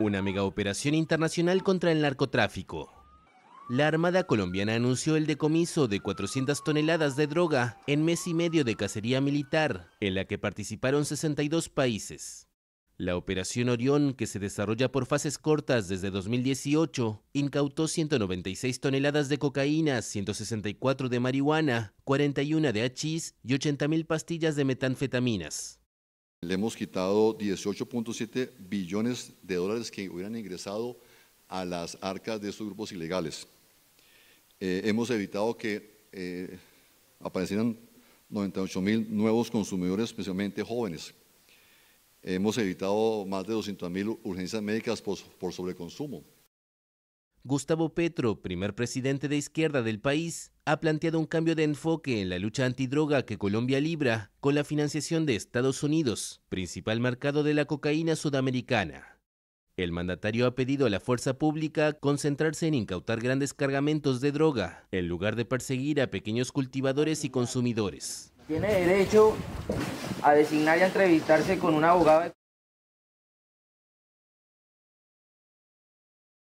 una mega operación internacional contra el narcotráfico. La Armada colombiana anunció el decomiso de 400 toneladas de droga en mes y medio de cacería militar, en la que participaron 62 países. La Operación Orión, que se desarrolla por fases cortas desde 2018, incautó 196 toneladas de cocaína, 164 de marihuana, 41 de hachís y 80.000 pastillas de metanfetaminas. Le hemos quitado 18.7 billones de dólares que hubieran ingresado a las arcas de estos grupos ilegales. Eh, hemos evitado que eh, aparecieran 98 mil nuevos consumidores, especialmente jóvenes. Hemos evitado más de 200 mil urgencias médicas por sobreconsumo. Gustavo Petro, primer presidente de izquierda del país, ha planteado un cambio de enfoque en la lucha antidroga que Colombia libra con la financiación de Estados Unidos, principal mercado de la cocaína sudamericana. El mandatario ha pedido a la fuerza pública concentrarse en incautar grandes cargamentos de droga, en lugar de perseguir a pequeños cultivadores y consumidores. Tiene derecho a designar y entrevistarse con un abogado.